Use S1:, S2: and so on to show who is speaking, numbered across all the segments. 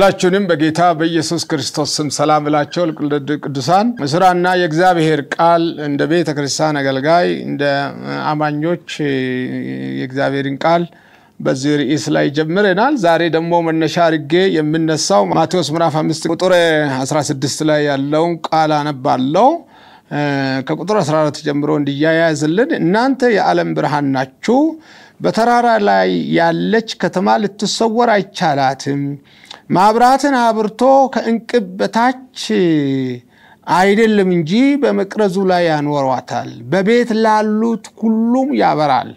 S1: ሁላችሁንም በጌታ በኢየሱስ ክርስቶስ ስም ሰላም ብላቸው ቅዱሳን ስራና የእግዚአብሔር ቃል እንደ ቤተ ክርስቲያን አገልጋይ እንደ አማኞች የእግዚአብሔርን ቃል በዚህ ርዕስ ላይ ጀምረናል። ዛሬ ደግሞ መነሻ አድርጌ የምነሳው ማቴዎስ ምዕራፍ 5 ቁጥር 16 ላይ ያለውን ቃል አነባለው ከቁጥር 14 ጀምሮ እንዲያያዝልን እናንተ የዓለም ብርሃን ናችሁ። በተራራ ላይ ያለች ከተማ ልትሰወር አይቻላትም። ማብራትን አብርቶ ከእንቅብ በታች አይደለም እንጂ በመቅረዙ ላይ ያኖሯታል። በቤት ላሉት ሁሉም ያበራል።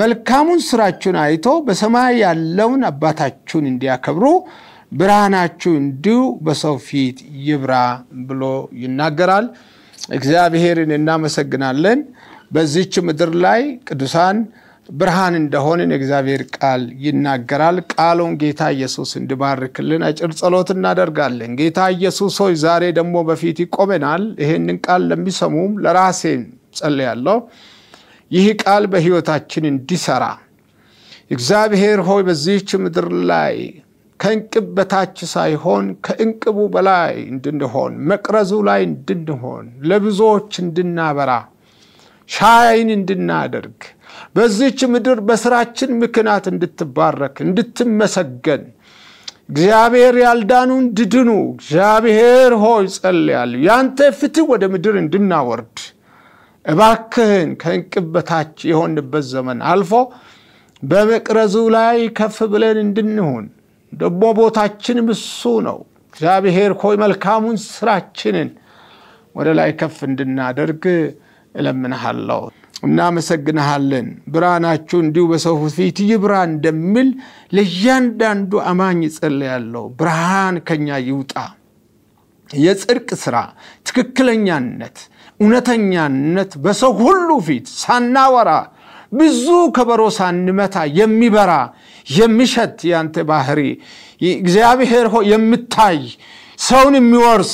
S1: መልካሙን ስራችሁን አይቶ በሰማይ ያለውን አባታችሁን እንዲያከብሩ ብርሃናችሁ እንዲሁ በሰው ፊት ይብራ ብሎ ይናገራል። እግዚአብሔርን እናመሰግናለን። በዚች ምድር ላይ ቅዱሳን ብርሃን እንደሆንን እግዚአብሔር ቃል ይናገራል። ቃሉን ጌታ ኢየሱስ እንዲባርክልን አጭር ጸሎት እናደርጋለን። ጌታ ኢየሱስ ሆይ ዛሬ ደግሞ በፊት ይቆመናል። ይህንን ቃል ለሚሰሙም ለራሴም ጸልያለሁ። ይህ ቃል በሕይወታችን እንዲሰራ እግዚአብሔር ሆይ በዚህች ምድር ላይ ከእንቅብ በታች ሳይሆን ከእንቅቡ በላይ እንድንሆን መቅረዙ ላይ እንድንሆን ለብዙዎች እንድናበራ ሻይን እንድናደርግ በዚች ምድር በስራችን ምክንያት እንድትባረክ እንድትመሰገን እግዚአብሔር ያልዳኑ እንድድኑ እግዚአብሔር ሆይ ጸልያለሁ። ያንተ ፍትህ ወደ ምድር እንድናወርድ እባክህን ከእንቅብ በታች የሆንበት ዘመን አልፎ በመቅረዙ ላይ ከፍ ብለን እንድንሆን ደግሞ ቦታችንም እሱ ነው። እግዚአብሔር ሆይ መልካሙን ስራችንን ወደ ላይ ከፍ እንድናደርግ እለምንሃለሁ። እናመሰግንሃለን። ብርሃናችሁ እንዲሁ በሰው ፊት ይብራ እንደሚል ለእያንዳንዱ አማኝ ያለው ብርሃን ከኛ ይውጣ። የጽድቅ ስራ፣ ትክክለኛነት፣ እውነተኛነት በሰው ሁሉ ፊት ሳናወራ ብዙ ከበሮ ሳንመታ የሚበራ የሚሸት ያንተ ባህሪ እግዚአብሔር ሆይ የምታይ ሰውን የሚወርስ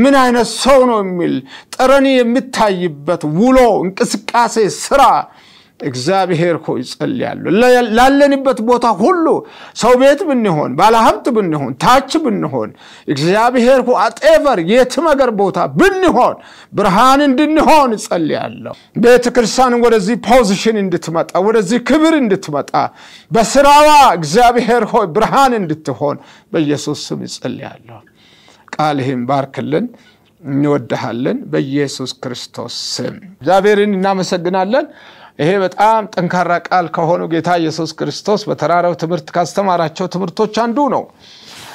S1: ምን አይነት ሰው ነው የሚል ጠረኔ የሚታይበት ውሎ፣ እንቅስቃሴ፣ ስራ እግዚአብሔር ሆይ ጸልያሉ። ላለንበት ቦታ ሁሉ ሰው ቤት ብንሆን፣ ባለሀብት ብንሆን፣ ታች ብንሆን፣ እግዚአብሔር ሆይ አጤቨር የትም አገር ቦታ ብንሆን ብርሃን እንድንሆን ጸልያለሁ። ቤተ ክርስቲያን ወደዚህ ፖዚሽን እንድትመጣ፣ ወደዚህ ክብር እንድትመጣ፣ በስራዋ እግዚአብሔር ሆይ ብርሃን እንድትሆን በኢየሱስ ስም ይጸልያለሁ። ቃልህን ባርክልን፣ እንወድሃለን በኢየሱስ ክርስቶስ ስም። እግዚአብሔርን እናመሰግናለን። ይሄ በጣም ጠንካራ ቃል ከሆኑ ጌታ ኢየሱስ ክርስቶስ በተራራው ትምህርት ካስተማራቸው ትምህርቶች አንዱ ነው።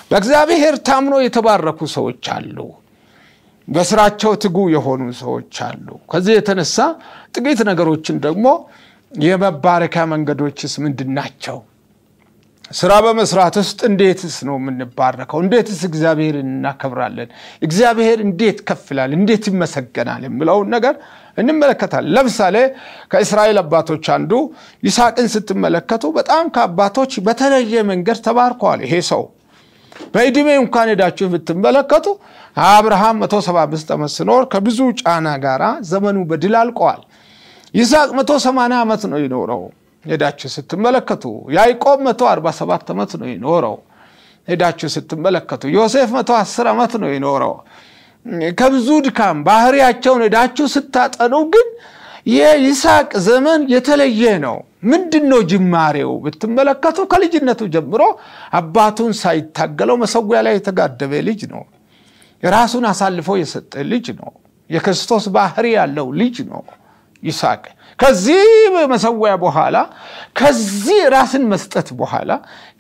S1: በእግዚአብሔር ታምኖ የተባረኩ ሰዎች አሉ። በስራቸው ትጉ የሆኑ ሰዎች አሉ። ከዚህ የተነሳ ጥቂት ነገሮችን ደግሞ የመባረኪያ መንገዶችስ ምንድን ናቸው? ስራ በመስራት ውስጥ እንዴትስ ነው የምንባረከው? እንዴትስ እግዚአብሔር እናከብራለን? እግዚአብሔር እንዴት ከፍላል? እንዴት ይመሰገናል? የምለውን ነገር እንመለከታለን። ለምሳሌ ከእስራኤል አባቶች አንዱ ይስሐቅን ስትመለከቱ በጣም ከአባቶች በተለየ መንገድ ተባርከዋል። ይሄ ሰው በእድሜ እንኳን ሄዳችሁ ብትመለከቱ አብርሃም 175 ዓመት ሲኖር ከብዙ ጫና ጋራ ዘመኑ በድል አልቀዋል። ይስሐቅ 180 ዓመት ነው ይኖረው ሄዳችሁ ስትመለከቱ ያዕቆብ መቶ አርባ ሰባት ዓመት ነው የኖረው። ሄዳችሁ ስትመለከቱ ዮሴፍ መቶ አስር ዓመት ነው የኖረው። ከብዙ ድካም ባህሪያቸውን ሄዳችሁ ስታጠኑ ግን የይስሐቅ ዘመን የተለየ ነው። ምንድን ነው ጅማሬው ብትመለከቱ ከልጅነቱ ጀምሮ አባቱን ሳይታገለው መሰዊያ ላይ የተጋደበ ልጅ ነው። ራሱን አሳልፎ የሰጠ ልጅ ነው። የክርስቶስ ባህሪ ያለው ልጅ ነው ይስሐቅ። ከዚህ መሰዊያ በኋላ ከዚህ ራስን መስጠት በኋላ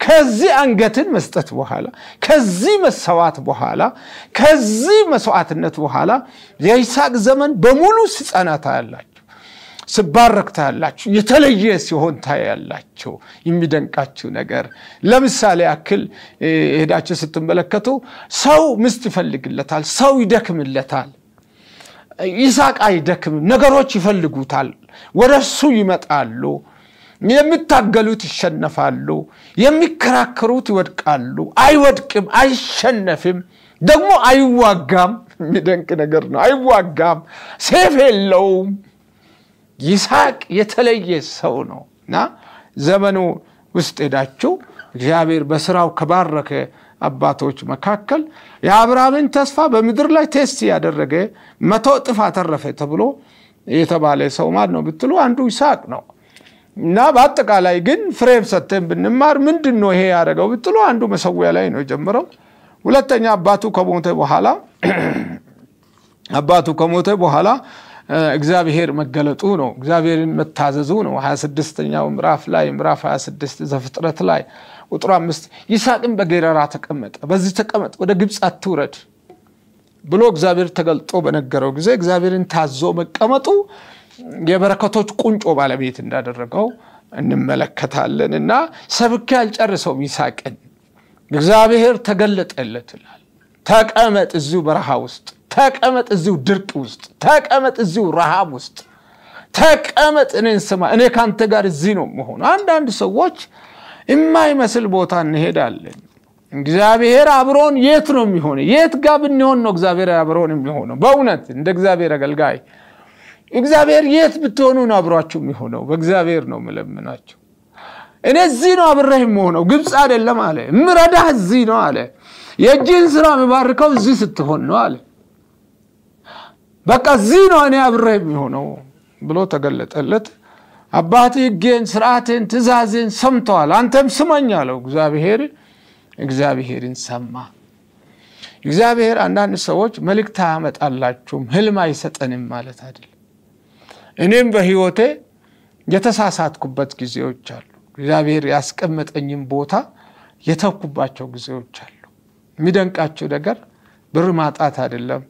S1: ከዚህ አንገትን መስጠት በኋላ ከዚህ መሰዋት በኋላ ከዚህ መስዋዕትነት በኋላ የይስሐቅ ዘመን በሙሉ ሲጸና ታያላችሁ፣ ስባረክ ታያላችሁ፣ የተለየ ሲሆን ታያላችሁ። የሚደንቃችሁ ነገር ለምሳሌ ያክል ሄዳችሁ ስትመለከቱ ሰው ምስት ይፈልግለታል፣ ሰው ይደክምለታል። ይስሐቅ አይደክምም። ነገሮች ይፈልጉታል። ወደ እሱ ይመጣሉ። የሚታገሉት ይሸነፋሉ፣ የሚከራከሩት ይወድቃሉ። አይወድቅም፣ አይሸነፍም፣ ደግሞ አይዋጋም። የሚደንቅ ነገር ነው። አይዋጋም፣ ሴፍ የለውም። ይስቅ የተለየ ሰው ነው እና ዘመኑ ውስጥ ሄዳችሁ እግዚአብሔር በስራው ከባረከ አባቶች መካከል የአብርሃምን ተስፋ በምድር ላይ ቴስት ያደረገ መቶ ጥፍ አተረፈ ተብሎ የተባለ ሰው ማን ነው ብትሉ አንዱ ይስሐቅ ነው እና በአጠቃላይ ግን ፍሬም ሰጥተን ብንማር ምንድን ነው ይሄ ያደረገው ብትሉ አንዱ መሰዊያ ላይ ነው የጀመረው ሁለተኛ አባቱ ከሞተ በኋላ አባቱ ከሞተ በኋላ እግዚአብሔር መገለጡ ነው እግዚአብሔርን መታዘዙ ነው 26ተኛው ምዕራፍ ላይ ምዕራፍ 26 ዘፍጥረት ላይ ቁጥር አምስት ይስሐቅም በጌራራ ተቀመጠ በዚህ ተቀመጥ ወደ ግብፅ አትውረድ ብሎ እግዚአብሔር ተገልጦ በነገረው ጊዜ እግዚአብሔርን ታዞ መቀመጡ የበረከቶች ቁንጮ ባለቤት እንዳደረገው እንመለከታለን እና ሰብኬ ያልጨርሰው ይስሐቅን እግዚአብሔር ተገለጠለት ይላል ተቀመጥ እዚሁ በረሃ ውስጥ ተቀመጥ እዚሁ ድርቅ ውስጥ ተቀመጥ እዚሁ ረሃብ ውስጥ ተቀመጥ እኔን ስማ እኔ ከአንተ ጋር እዚህ ነው መሆኑ አንዳንድ ሰዎች የማይመስል ቦታ እንሄዳለን እግዚአብሔር አብሮን የት ነው የሚሆነ? የት ጋር ብንሆን ነው እግዚአብሔር አብሮን የሚሆነው? በእውነት እንደ እግዚአብሔር አገልጋይ እግዚአብሔር የት ብትሆኑ ነው አብሯችሁ የሚሆነው? በእግዚአብሔር ነው የምለምናችሁ። እኔ እዚህ ነው አብረህ የምሆነው፣ ግብፅ አይደለም አለ። ምረዳህ እዚህ ነው አለ። የእጅን ስራ የምባርከው እዚህ ስትሆን ነው አለ። በቃ እዚህ ነው እኔ አብረህ የሚሆነው ብሎ ተገለጠለት። አባት ሕጌን፣ ስርዓቴን፣ ትእዛዜን ሰምተዋል፣ አንተም ስመኝ አለው እግዚአብሔር። እግዚአብሔርን ሰማ። እግዚአብሔር አንዳንድ ሰዎች መልእክት አያመጣላችሁም ህልም አይሰጠንም ማለት አይደለም። እኔም በህይወቴ የተሳሳትኩበት ጊዜዎች አሉ። እግዚአብሔር ያስቀመጠኝም ቦታ የተኩባቸው ጊዜዎች አሉ። የሚደንቃቸው ነገር ብር ማጣት አይደለም፣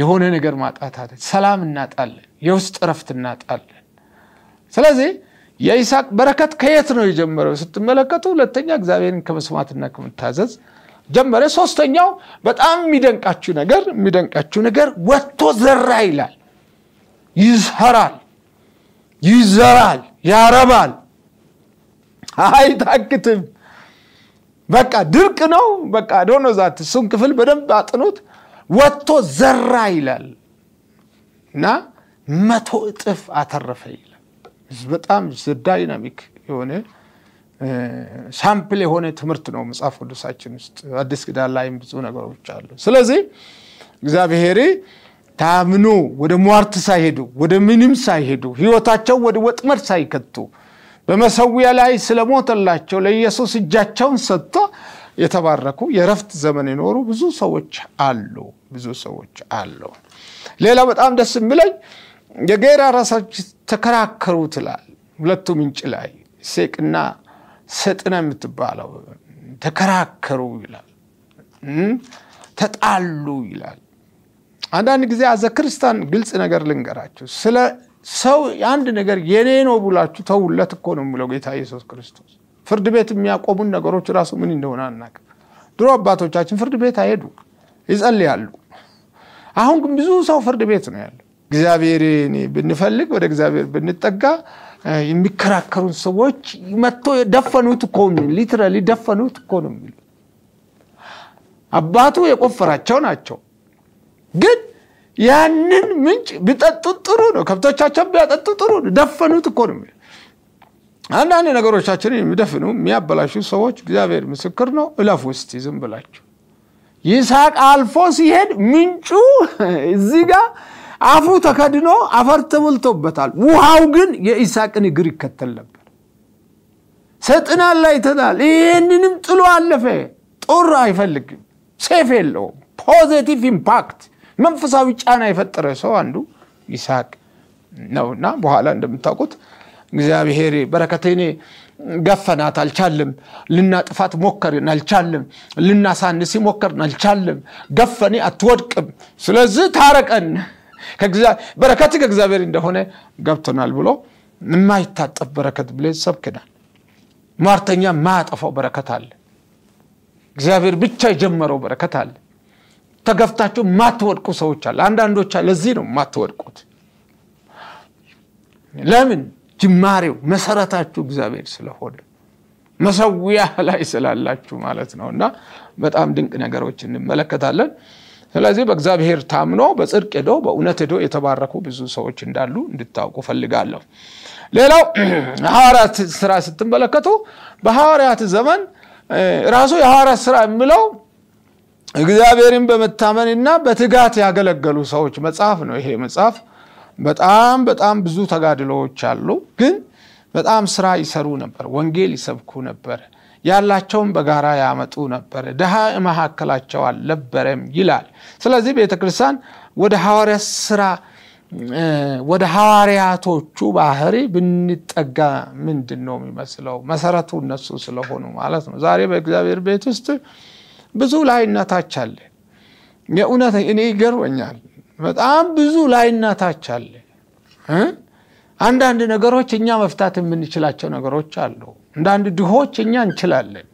S1: የሆነ ነገር ማጣት አይደለም። ሰላም እናጣለን፣ የውስጥ እረፍት እናጣለን። ስለዚህ የይስሐቅ በረከት ከየት ነው የጀመረው ስትመለከቱ፣ ሁለተኛ እግዚአብሔርን ከመስማትና ከመታዘዝ ጀመረ። ሶስተኛው በጣም የሚደንቃችሁ ነገር የሚደንቃችሁ ነገር ወጥቶ ዘራ ይላል። ይዘራል፣ ይዘራል፣ ያረባል፣ አይታክትም። በቃ ድርቅ ነው። በቃ ዶኖ ዛት እሱን ክፍል በደንብ አጥኑት። ወጥቶ ዘራ ይላል እና መቶ እጥፍ አተረፈ ይላል። በጣም ዳይናሚክ የሆነ ሳምፕል የሆነ ትምህርት ነው መጽሐፍ ቅዱሳችን ውስጥ። አዲስ ኪዳን ላይም ብዙ ነገሮች አሉ። ስለዚህ እግዚአብሔር ታምኖ ወደ ሟርት ሳይሄዱ ወደ ምንም ሳይሄዱ ህይወታቸው ወደ ወጥመድ ሳይከቱ በመሰዊያ ላይ ስለሞተላቸው ለኢየሱስ እጃቸውን ሰጥቶ የተባረኩ የረፍት ዘመን የኖሩ ብዙ ሰዎች አሉ። ብዙ ሰዎች አሉ። ሌላ በጣም ደስ የሚለኝ የጌራ ራሳች ተከራከሩ ትላል። ሁለቱ ምንጭ ላይ ሴቅና ሰጥነ የምትባለው ተከራከሩ ይላል፣ ተጣሉ ይላል። አንዳንድ ጊዜ አዘ ክርስቲያን ግልጽ ነገር ልንገራችሁ። ስለ ሰው አንድ ነገር የኔ ነው ብላችሁ ተውለት እኮ ነው የሚለው ጌታ ኢየሱስ ክርስቶስ። ፍርድ ቤት የሚያቆሙን ነገሮች ራሱ ምን እንደሆነ አናቅ። ድሮ አባቶቻችን ፍርድ ቤት አይሄዱ ይጸልያሉ። አሁን ግን ብዙ ሰው ፍርድ ቤት ነው ያለው። እግዚአብሔርን ብንፈልግ ወደ እግዚአብሔር ብንጠጋ የሚከራከሩን ሰዎች መጥቶ ደፈኑት እኮ ሊትራሊ ደፈኑት እኮ ነው የሚሉ አባቱ የቆፈራቸው ናቸው። ግን ያንን ምንጭ ቢጠጡ ጥሩ ነው፣ ከብቶቻቸው ቢያጠጡ ጥሩ ነው። ደፈኑት እኮ ነው አንዳንድ ነገሮቻችን የሚደፍኑ የሚያበላሹ ሰዎች እግዚአብሔር ምስክር ነው። እለፍ ውስጥ ዝም ብላቸው ይስሐቅ አልፎ ሲሄድ ምንጩ እዚህ ጋር አፉ ተከድኖ አፈር ተሞልቶበታል። ውሃው ግን የኢሳቅን እግር ይከተል ነበር። ሰጥናል አይተናል። ይህንንም ጥሎ አለፈ። ጦር አይፈልግም፣ ሴፍ የለውም። ፖዘቲቭ ኢምፓክት መንፈሳዊ ጫና የፈጠረ ሰው አንዱ ይስሐቅ ነውና በኋላ እንደምታውቁት እግዚአብሔር በረከቴኔ ገፈናት፣ አልቻልም። ልናጥፋት ሞከርን፣ አልቻልም። ልናሳንስ ሞከርን፣ አልቻልም። ገፈኔ አትወድቅም። ስለዚህ ታረቀን በረከት ከእግዚአብሔር እንደሆነ ገብተናል ብሎ የማይታጠፍ በረከት ብሎ ሰብክናል። ሟርተኛ ማያጠፋው በረከት አለ። እግዚአብሔር ብቻ የጀመረው በረከት አለ። ተገፍታችሁ ማትወድቁ ሰዎች አለ። አንዳንዶች ለዚህ ነው ማትወድቁት። ለምን? ጅማሬው መሰረታችሁ እግዚአብሔር ስለሆነ መሰዊያ ላይ ስላላችሁ ማለት ነው። እና በጣም ድንቅ ነገሮች እንመለከታለን። ስለዚህ በእግዚአብሔር ታምኖ በጽድቅ ሄዶ በእውነት ሄዶ የተባረኩ ብዙ ሰዎች እንዳሉ እንድታውቁ ፈልጋለሁ
S2: ሌላው ሐዋርያት
S1: ስራ ስትመለከቱ በሐዋርያት ዘመን ራሱ የሐዋርያት ስራ የምለው እግዚአብሔርን በመታመንና በትጋት ያገለገሉ ሰዎች መጽሐፍ ነው ይሄ መጽሐፍ በጣም በጣም ብዙ ተጋድሎዎች አሉ ግን በጣም ስራ ይሰሩ ነበር ወንጌል ይሰብኩ ነበር ያላቸውን በጋራ ያመጡ ነበረ፣ ድሃ መካከላቸው አልነበረም ይላል። ስለዚህ ቤተ ክርስቲያን ወደ ሐዋርያ ስራ ወደ ሐዋርያቶቹ ባህሪ ብንጠጋ ምንድን ነው የሚመስለው? መሰረቱ እነሱ ስለሆኑ ማለት ነው። ዛሬ በእግዚአብሔር ቤት ውስጥ ብዙ ላይነታች አለ። የእውነት እኔ ይገርመኛል። በጣም ብዙ ላይነታች አለ። አንዳንድ ነገሮች እኛ መፍታት የምንችላቸው ነገሮች አሉ። አንዳንድ ድሆች እኛ እንችላለን።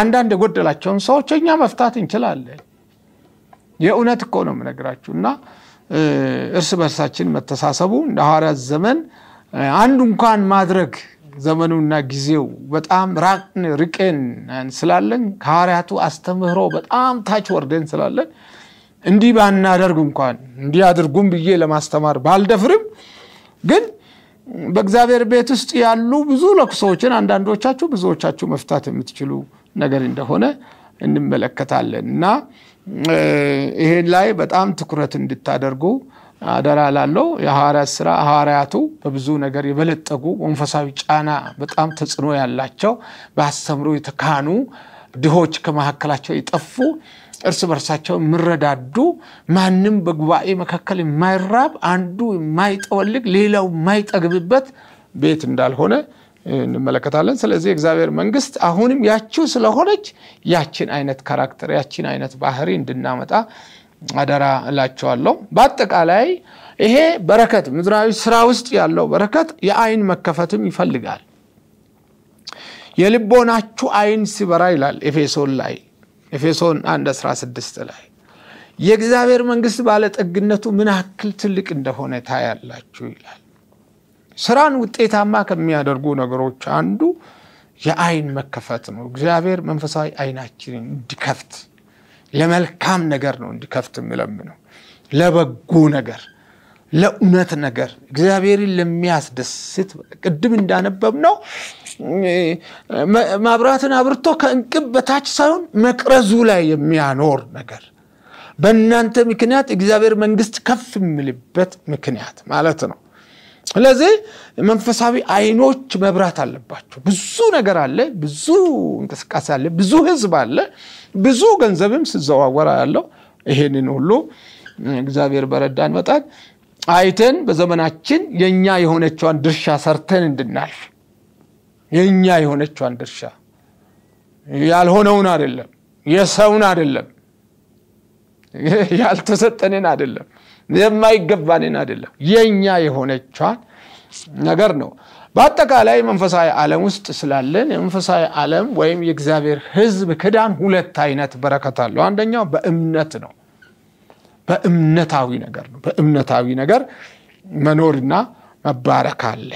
S1: አንዳንድ የጎደላቸውን ሰዎች እኛ መፍታት እንችላለን። የእውነት እኮ ነው የምነግራችሁ። እና እርስ በርሳችን መተሳሰቡ እንደ ሐዋርያት ዘመን አንዱ እንኳን ማድረግ ዘመኑና ጊዜው በጣም ራቅን ርቄን ስላለን ከሐዋርያቱ አስተምህሮ በጣም ታች ወርደን ስላለን እንዲህ ባናደርግ እንኳን እንዲህ አድርጉም ብዬ ለማስተማር ባልደፍርም ግን በእግዚአብሔር ቤት ውስጥ ያሉ ብዙ ለቅሶዎችን አንዳንዶቻችሁ ብዙዎቻችሁ መፍታት የምትችሉ ነገር እንደሆነ እንመለከታለን እና ይሄን ላይ በጣም ትኩረት እንድታደርጉ አደራ ላለው የሐዋርያት ስራ ሐዋርያቱ በብዙ ነገር የበለጠጉ መንፈሳዊ ጫና በጣም ተጽዕኖ ያላቸው በአስተምሮ የተካኑ ድሆች ከመካከላቸው የጠፉ እርስ በርሳቸው የምረዳዱ ማንም በጉባኤ መካከል የማይራብ አንዱ የማይጠወልግ ሌላው የማይጠግብበት ቤት እንዳልሆነ እንመለከታለን። ስለዚህ እግዚአብሔር መንግስት አሁንም ያችው ስለሆነች ያችን አይነት ካራክተር ያችን አይነት ባህሪ እንድናመጣ አደራ እላቸዋለሁ። በአጠቃላይ ይሄ በረከት ምድራዊ ስራ ውስጥ ያለው በረከት የአይን መከፈትም ይፈልጋል። የልቦናችሁ አይን ሲበራ ይላል ኤፌሶን ላይ ኤፌሶን 1 16 ላይ የእግዚአብሔር መንግስት ባለጠግነቱ ምን አክል ትልቅ እንደሆነ ታያላችሁ ይላል። ስራን ውጤታማ ከሚያደርጉ ነገሮች አንዱ የአይን መከፈት ነው። እግዚአብሔር መንፈሳዊ አይናችንን እንዲከፍት ለመልካም ነገር ነው እንዲከፍት ነው ለበጎ ነገር ለእውነት ነገር እግዚአብሔርን ለሚያስደስት ቅድም እንዳነበብ ነው ማብራትን አብርቶ ከእንቅብ በታች ሳይሆን መቅረዙ ላይ የሚያኖር ነገር በእናንተ ምክንያት እግዚአብሔር መንግስት ከፍ የሚልበት ምክንያት ማለት ነው። ስለዚህ መንፈሳዊ አይኖች መብራት አለባቸው። ብዙ ነገር አለ፣ ብዙ እንቅስቃሴ አለ፣ ብዙ ህዝብ አለ፣ ብዙ ገንዘብም ስዘዋወራ ያለው ይሄንን ሁሉ እግዚአብሔር በረዳን መጠን አይተን በዘመናችን የእኛ የሆነችዋን ድርሻ ሰርተን እንድናልፍ የእኛ የሆነችዋን ድርሻ ያልሆነውን አይደለም፣ የሰውን አይደለም፣ ያልተሰጠንን አይደለም፣ የማይገባንን አይደለም፣ የእኛ የሆነቿን ነገር ነው። በአጠቃላይ መንፈሳዊ ዓለም ውስጥ ስላለን የመንፈሳዊ ዓለም ወይም የእግዚአብሔር ሕዝብ ክዳን ሁለት አይነት በረከት አለው። አንደኛው በእምነት ነው። በእምነታዊ ነገር ነው። በእምነታዊ ነገር መኖርና መባረክ አለ።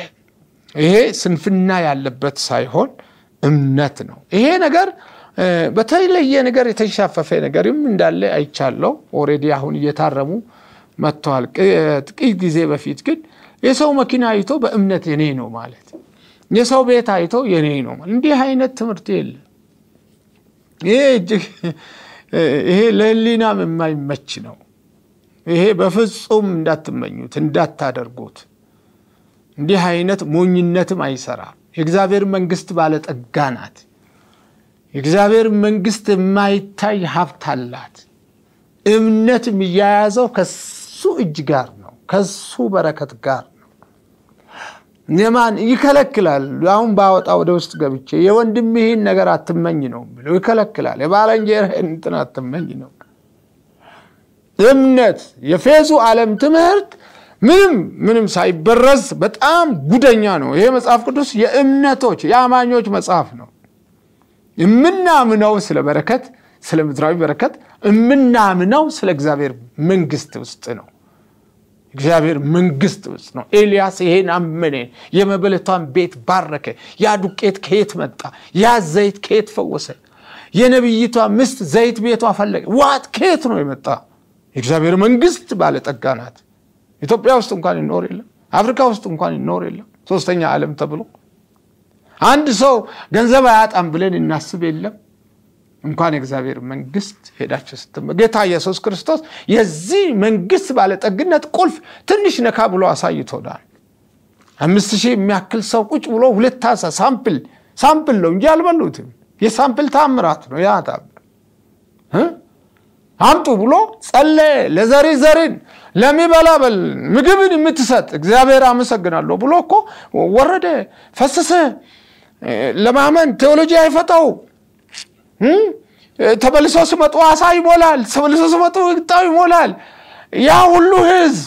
S1: ይሄ ስንፍና ያለበት ሳይሆን እምነት ነው። ይሄ ነገር በተለየ ነገር የተንሻፈፈ ነገርም እንዳለ አይቻለው። ኦልሬዲ አሁን እየታረሙ መጥተዋል። ጥቂት ጊዜ በፊት ግን የሰው መኪና አይቶ በእምነት የኔ ነው ማለት፣ የሰው ቤት አይቶ የኔ ነው እንዲህ አይነት ትምህርት የለም። ይሄ እጅግ ይሄ ለህሊናም የማይመች ነው። ይሄ በፍጹም እንዳትመኙት እንዳታደርጉት። እንዲህ አይነት ሞኝነትም አይሰራም። የእግዚአብሔር መንግስት ባለጠጋ ናት። የእግዚአብሔር መንግስት የማይታይ ሀብት አላት። እምነት የሚያያዘው ከሱ እጅ ጋር ነው፣ ከሱ በረከት ጋር ነው። የማን ይከለክላል? አሁን ባወጣ ወደ ውስጥ ገብቼ የወንድምህን ነገር አትመኝ ነው ይከለክላል። የባልንጀራህን እንትን አትመኝ ነው እምነት የፌዙ ዓለም ትምህርት ምንም ምንም ሳይበረዝ በጣም ጉደኛ ነው። ይሄ መጽሐፍ ቅዱስ የእምነቶች የአማኞች መጽሐፍ ነው። የምናምነው ስለ በረከት ስለ ምድራዊ በረከት የምናምነው ስለ እግዚአብሔር መንግስት ውስጥ ነው። እግዚአብሔር መንግስት ውስጥ ነው። ኤልያስ ይሄን አመነ፣ የመበለቷን ቤት ባረከ። ያ ዱቄት ከየት መጣ? ያ ዘይት ከየት ፈወሰ? የነቢይቷ ምስት ዘይት ቤቷ ፈለገ። ዋት ከየት ነው የመጣ? የእግዚአብሔር መንግስት ባለጠጋ ናት። ኢትዮጵያ ውስጥ እንኳን ይኖር የለም፣ አፍሪካ ውስጥ እንኳን ይኖር የለም። ሶስተኛ ዓለም ተብሎ አንድ ሰው ገንዘብ አያጣም ብለን እናስብ የለም። እንኳን የእግዚአብሔር መንግስት ሄዳቸው ስትመ ጌታ ኢየሱስ ክርስቶስ የዚህ መንግስት ባለጠግነት ቁልፍ ትንሽ ነካ ብሎ አሳይቶናል። አምስት ሺህ የሚያክል ሰው ቁጭ ብሎ ሁለት አሳ ሳምፕል ሳምፕል ነው እንጂ አልበሉትም። የሳምፕል ታምራት ነው ያ ታምር አምጡ ብሎ ጸለየ። ለዘሪ ዘሪን ለሚበላ ምግብን የምትሰጥ እግዚአብሔር አመሰግናለሁ ብሎ እኮ ወረደ ፈሰሰ። ለማመን ቴዎሎጂ አይፈጠው። ተመልሶ ሲመጡ አሳ ይሞላል። ተመልሶ ሲመጡ ጣው ይሞላል። ያ ሁሉ ህዝብ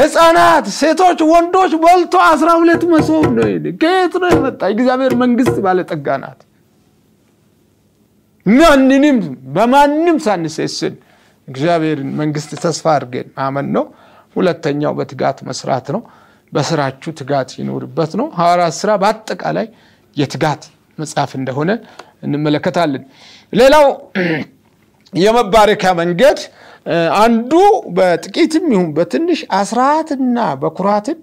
S1: ህፃናት፣ ሴቶች፣ ወንዶች በልቶ አስራ ሁለት መሶብ ነው። ከየት ነው የመጣ? እግዚአብሔር መንግስት ባለጠጋ ናት። ማንንም በማንም ሳንሴስን እግዚአብሔርን መንግስት ተስፋ አድርገን ማመን ነው። ሁለተኛው በትጋት መስራት ነው። በስራችሁ ትጋት ይኖርበት ነው። ሐዋርያት ስራ በአጠቃላይ የትጋት መጽሐፍ እንደሆነ እንመለከታለን። ሌላው የመባረኪያ መንገድ አንዱ በጥቂትም ይሁን በትንሽ አስራትና በኩራትን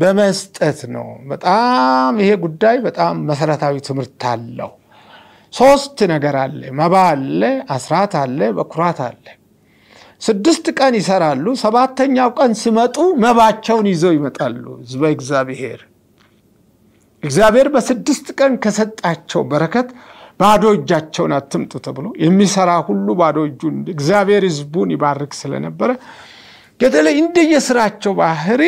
S1: በመስጠት ነው። በጣም ይሄ ጉዳይ በጣም መሰረታዊ ትምህርት አለው። ሶስት ነገር አለ። መባ አለ፣ አስራት አለ፣ በኩራት አለ። ስድስት ቀን ይሰራሉ። ሰባተኛው ቀን ሲመጡ መባቸውን ይዘው ይመጣሉ ህዝበ እግዚአብሔር። እግዚአብሔር በስድስት ቀን ከሰጣቸው በረከት ባዶ እጃቸውን አትምጡ ተብሎ የሚሰራ ሁሉ ባዶ እጁን እግዚአብሔር ህዝቡን ይባርክ ስለነበረ በተለይ እንደየስራቸው ባህሪ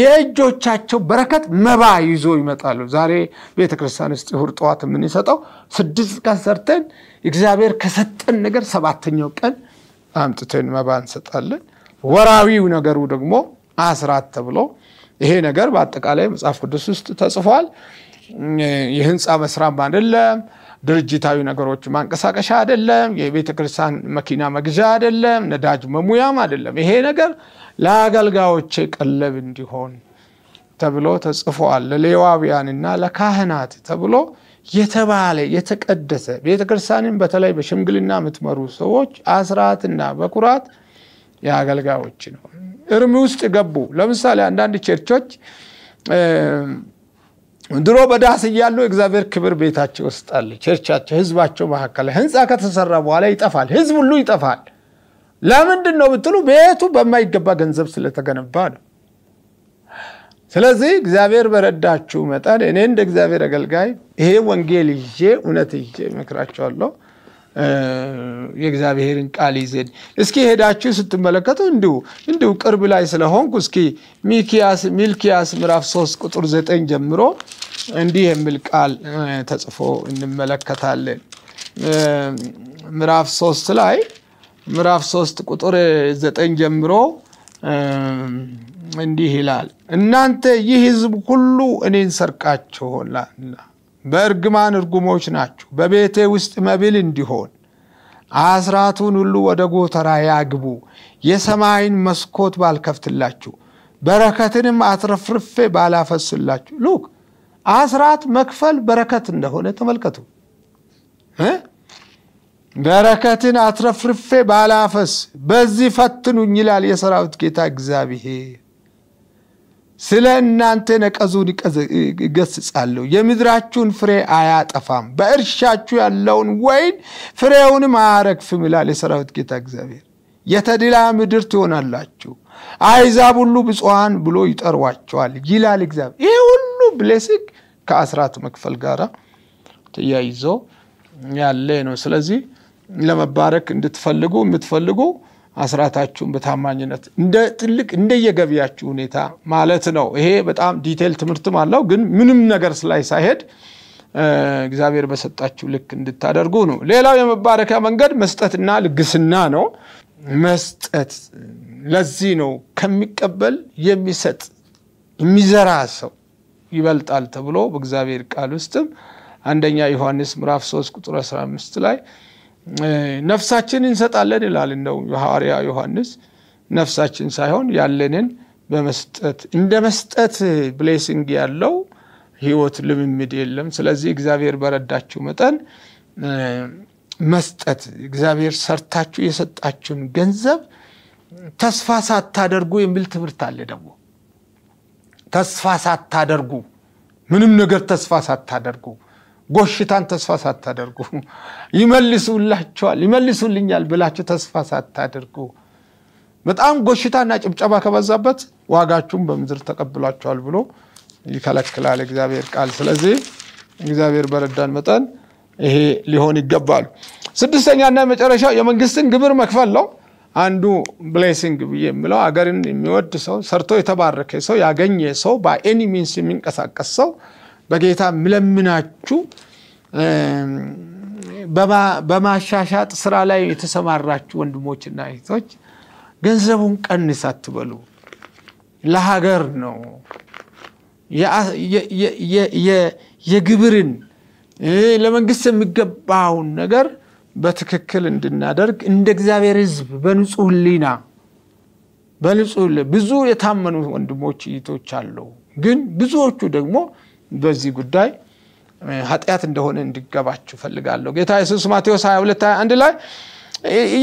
S1: የእጆቻቸው በረከት መባ ይዞ ይመጣሉ። ዛሬ ቤተክርስቲያን ውስጥ እሑድ ጠዋት የምንሰጠው ስድስት ቀን ሰርተን እግዚአብሔር ከሰጠን ነገር ሰባተኛው ቀን አምጥተን መባ እንሰጣለን። ወራዊው ነገሩ ደግሞ አስራት ተብሎ ይሄ ነገር በአጠቃላይ መጽሐፍ ቅዱስ ውስጥ ተጽፏል። የህንፃ መስራም አይደለም ድርጅታዊ ነገሮች ማንቀሳቀሻ አይደለም። የቤተ ክርስቲያን መኪና መግዣ አይደለም። ነዳጅ መሙያም አይደለም። ይሄ ነገር ለአገልጋዮቼ ቀለብ እንዲሆን ተብሎ ተጽፏል። ለሌዋውያንና ለካህናት ተብሎ የተባለ የተቀደሰ ቤተ ክርስቲያንን በተለይ በሽምግልና የምትመሩ ሰዎች አስራትና በኩራት የአገልጋዮች ነው። እርሚ ውስጥ ገቡ። ለምሳሌ አንዳንድ ቸርቾች ድሮ በዳስ እያሉ እግዚአብሔር ክብር ቤታቸው ውስጥ አለ። ቸርቻቸው፣ ህዝባቸው መካከል ህንፃ ከተሰራ በኋላ ይጠፋል። ህዝብ ሁሉ ይጠፋል። ለምንድን ነው ብትሉ ቤቱ በማይገባ ገንዘብ ስለተገነባ ነው። ስለዚህ እግዚአብሔር በረዳችሁ መጠን እኔ እንደ እግዚአብሔር አገልጋይ ይሄ ወንጌል ይዤ እውነት ይዤ እመክራቸዋለሁ። የእግዚአብሔርን ቃል ይዘን እስኪ ሄዳችሁ ስትመለከቱ እንዲሁ እንዲሁ ቅርብ ላይ ስለሆንኩ እስኪ ሚኪያስ ሚልኪያስ ምዕራፍ 3 ቁጥር 9 ጀምሮ እንዲህ የሚል ቃል ተጽፎ እንመለከታለን። ምዕራፍ 3 ላይ ምዕራፍ 3 ቁጥር 9 ጀምሮ እንዲህ ይላል፣ እናንተ ይህ ህዝብ ሁሉ እኔን ሰርቃችኋልና በእርግማን እርጉሞች ናችሁ። በቤቴ ውስጥ መብል እንዲሆን አስራቱን ሁሉ ወደ ጎተራ ያግቡ። የሰማይን መስኮት ባልከፍትላችሁ በረከትንም አትረፍርፌ ባላፈስላችሁ። ሉክ አስራት መክፈል በረከት እንደሆነ ተመልከቱ። በረከትን አትረፍርፌ ባላፈስ በዚህ ፈትኑኝ ይላል የሰራዊት ጌታ እግዚአብሔር። ስለ እናንተ ነቀዙን ይገስጻለሁ፣ የምድራችሁን ፍሬ አያጠፋም፣ በእርሻችሁ ያለውን ወይን ፍሬውንም አያረግፍም ይላል የሰራዊት ጌታ እግዚአብሔር። የተድላ ምድር ትሆናላችሁ፣ አሕዛብ ሁሉ ብፁዓን ብሎ ይጠሯቸዋል ይላል እግዚአብሔር። ይህ ሁሉ ብሌሲንግ ከአስራት መክፈል ጋር ተያይዞ ያለ ነው። ስለዚህ ለመባረክ እንድትፈልጉ የምትፈልጉ አስራታችሁን በታማኝነት እንደ ትልቅ እንደየገቢያችሁ ሁኔታ ማለት ነው። ይሄ በጣም ዲቴል ትምህርትም አለው፣ ግን ምንም ነገር ላይ ሳይሄድ እግዚአብሔር በሰጣችሁ ልክ እንድታደርጉ ነው። ሌላው የመባረኪያ መንገድ መስጠትና ልግስና ነው። መስጠት ለዚህ ነው ከሚቀበል የሚሰጥ የሚዘራ ሰው ይበልጣል ተብሎ በእግዚአብሔር ቃል ውስጥም አንደኛ ዮሐንስ ምዕራፍ 3 ቁጥር 15 ላይ ነፍሳችን እንሰጣለን ይላል እንደው ሐዋርያ ዮሐንስ። ነፍሳችን ሳይሆን ያለንን በመስጠት እንደ መስጠት ብሌሲንግ ያለው ህይወት ልምምድ የለም። ስለዚህ እግዚአብሔር በረዳችሁ መጠን መስጠት እግዚአብሔር ሰርታችሁ የሰጣችሁን ገንዘብ ተስፋ ሳታደርጉ የሚል ትምህርት አለ። ደግሞ ተስፋ ሳታደርጉ ምንም ነገር ተስፋ ሳታደርጉ ጎሽታን ተስፋ ሳታደርጉ ይመልሱላቸዋል ይመልሱልኛል ብላችሁ ተስፋ ሳታደርጉ በጣም ጎሽታና ጭብጨባ ከበዛበት ዋጋችሁም በምድር ተቀብሏቸዋል ብሎ ይከለክላል እግዚአብሔር ቃል። ስለዚህ እግዚአብሔር በረዳን መጠን ይሄ ሊሆን ይገባል። ስድስተኛና የመጨረሻው የመንግስትን ግብር መክፈል ነው። አንዱ ብሌሲንግ ብዬ የምለው አገርን የሚወድ ሰው ሰርቶ የተባረከ ሰው ያገኘ ሰው በኤኒ ሚንስ የሚንቀሳቀስ ሰው በጌታ ምለምናችሁ በማሻሻጥ ስራ ላይ የተሰማራችሁ ወንድሞችና እህቶች ገንዘቡን ቀንስ አትበሉ። ለሀገር ነው። የግብርን ለመንግስት የሚገባውን ነገር በትክክል እንድናደርግ እንደ እግዚአብሔር ሕዝብ በንጹህ ሕሊና በንጹህ ብዙ የታመኑ ወንድሞች እህቶች አለው። ግን ብዙዎቹ ደግሞ በዚህ ጉዳይ ኃጢአት እንደሆነ እንዲገባችሁ ፈልጋለሁ። ጌታ ኢየሱስ ማቴዎስ 22 21 ላይ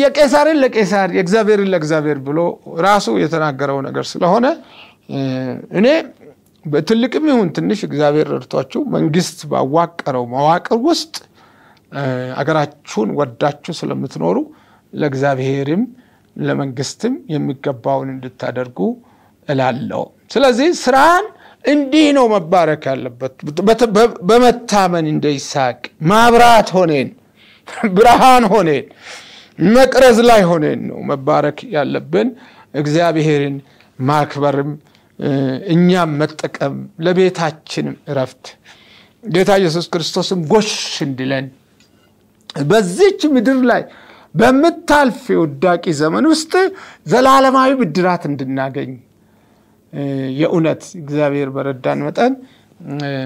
S1: የቄሳርን ለቄሳር የእግዚአብሔርን ለእግዚአብሔር ብሎ ራሱ የተናገረው ነገር ስለሆነ እኔ በትልቅም ይሁን ትንሽ እግዚአብሔር ረድቷችሁ መንግስት ባዋቀረው መዋቅር ውስጥ አገራችሁን ወዳችሁ ስለምትኖሩ ለእግዚአብሔርም ለመንግስትም የሚገባውን እንድታደርጉ እላለሁ። ስለዚህ ስራን እንዲህ ነው መባረክ ያለበት። በመታመን እንደ ይስሐቅ ማብራት ሆኔን፣ ብርሃን ሆኔን፣ መቅረዝ ላይ ሆኔን ነው መባረክ ያለብን። እግዚአብሔርን ማክበርም እኛም መጠቀም ለቤታችንም እረፍት ጌታ ኢየሱስ ክርስቶስም ጎሽ እንድለን በዚች ምድር ላይ በምታልፍ የውዳቂ ዘመን ውስጥ ዘላለማዊ ብድራት እንድናገኝ የእውነት እግዚአብሔር በረዳን መጠን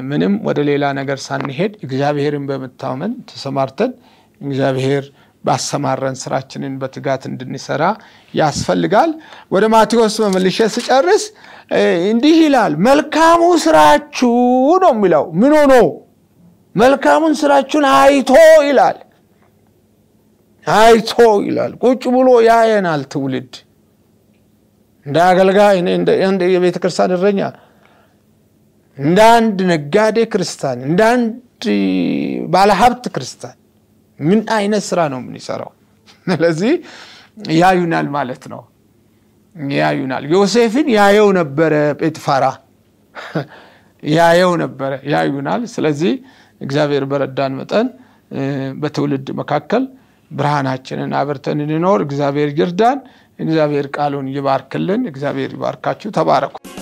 S1: ምንም ወደ ሌላ ነገር ሳንሄድ እግዚአብሔርን በመታመን ተሰማርተን እግዚአብሔር ባሰማረን ስራችንን በትጋት እንድንሰራ ያስፈልጋል። ወደ ማቴዎስ መመልሼ ስጨርስ እንዲህ ይላል፣ መልካሙ ስራችሁ ነው የሚለው ምን ሆኖ መልካሙን ስራችሁን አይቶ ይላል አይቶ ይላል። ቁጭ ብሎ ያየናል ትውልድ እንደ አገልጋይ እንደ የቤተ ክርስቲያን እረኛ እንደ አንድ ነጋዴ ክርስቲያን እንደ አንድ ባለሀብት ክርስቲያን ምን አይነት ስራ ነው የምንሰራው? ስለዚህ ያዩናል ማለት ነው። ያዩናል። ዮሴፍን ያየው ነበረ ጴጥፋራ ያየው ነበረ፣ ያዩናል። ስለዚህ እግዚአብሔር በረዳን መጠን በትውልድ መካከል ብርሃናችንን አብርተን እንኖር። እግዚአብሔር ይርዳን። እግዚአብሔር ቃሉን ይባርክልን። እግዚአብሔር ይባርካችሁ። ተባረኩ።